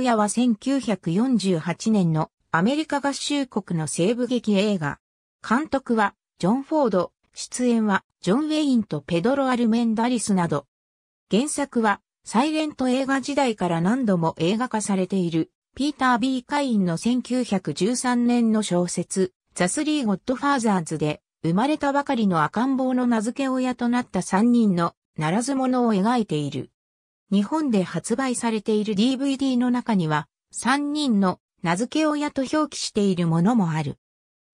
親は1948年のアメリカ合衆国の西部劇映画。監督はジョン・フォード、出演はジョン・ウェインとペドロ・アルメンダリスなど。原作はサイレント映画時代から何度も映画化されているピーター・ B・ カインの1913年の小説ザ・スリー・ゴッドファーザーズで生まれたばかりの赤ん坊の名付け親となった3人のならず者を描いている。日本で発売されている DVD の中には、3人の名付け親と表記しているものもある。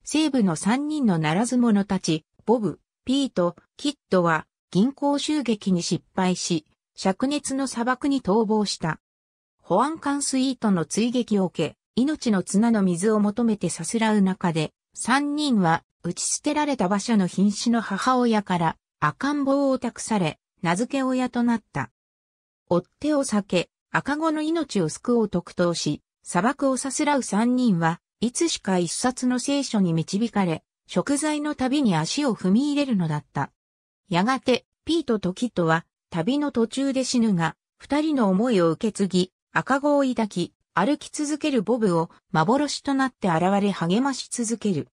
西部の3人のならず者たち、ボブ、ピート、キッドは銀行襲撃に失敗し、灼熱の砂漠に逃亡した。保安官スイートの追撃を受け、命の綱の水を求めてさすらう中で、3人は打ち捨てられた馬車の瀕死の母親から赤ん坊を託され、名付け親となった。追っ手を避け、赤子の命を救おうと苦闘し、砂漠をさすらう三人は、いつしか一冊の聖書に導かれ、食材の旅に足を踏み入れるのだった。やがて、ピートとキットは、旅の途中で死ぬが、二人の思いを受け継ぎ、赤子を抱き、歩き続けるボブを幻となって現れ励まし続ける。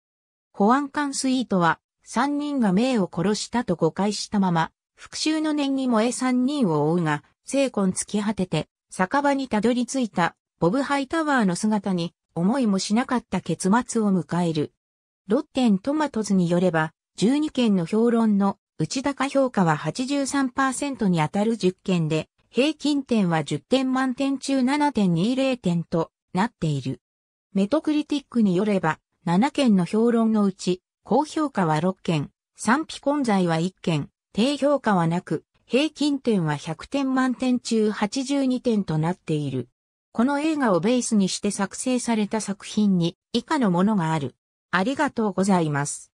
保安官スイートは、三人が命を殺したと誤解したまま、復讐の念に燃え三人を追うが、精魂尽き果てて、酒場にたどり着いた、ボブハイタワーの姿に、思いもしなかった結末を迎える。ロッテントマトズによれば、12件の評論の内高評価は83%に当たる10件で、平均点は10点満点中7.20点となっている。メトクリティックによれば、7件の評論のうち、高評価は6件、賛否混在は1件、低評価はなく、平均点は100点満点中82点となっている。この映画をベースにして作成された作品に以下のものがある。ありがとうございます。